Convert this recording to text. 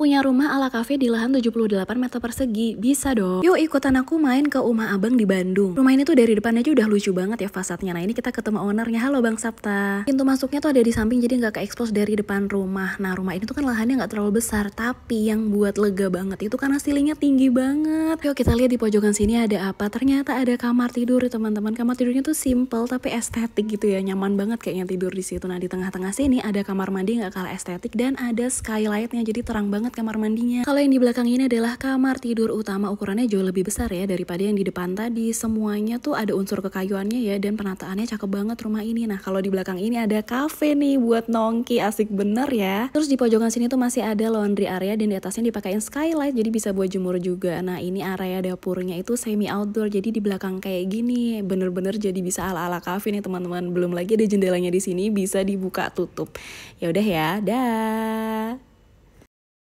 punya rumah ala kafe di lahan 78 meter persegi. Bisa dong. Yuk ikutan aku main ke Uma Abang di Bandung. Rumah ini tuh dari depannya aja udah lucu banget ya fasadnya. Nah ini kita ketemu ownernya. Halo Bang Sapta. Pintu masuknya tuh ada di samping jadi nggak ke expose dari depan rumah. Nah rumah ini tuh kan lahannya nggak terlalu besar. Tapi yang buat lega banget itu karena ceilingnya tinggi banget. Yuk kita lihat di pojokan sini ada apa. Ternyata ada kamar tidur teman-teman. Kamar tidurnya tuh simple tapi estetik gitu ya. Nyaman banget kayaknya tidur di situ. Nah di tengah-tengah sini ada kamar mandi nggak kalah estetik dan ada skylightnya jadi terang banget banget kamar mandinya. Kalau yang di belakang ini adalah kamar tidur utama ukurannya jauh lebih besar ya daripada yang di depan tadi. Semuanya tuh ada unsur kekayuannya ya dan penataannya cakep banget rumah ini. Nah kalau di belakang ini ada cafe nih buat nongki asik bener ya. Terus di pojokan sini tuh masih ada laundry area dan di atasnya dipakein skylight jadi bisa buat jemur juga. Nah ini area dapurnya itu semi outdoor jadi di belakang kayak gini bener-bener jadi bisa ala-ala cafe nih teman-teman. Belum lagi ada jendelanya di sini bisa dibuka tutup. Ya udah ya, dah.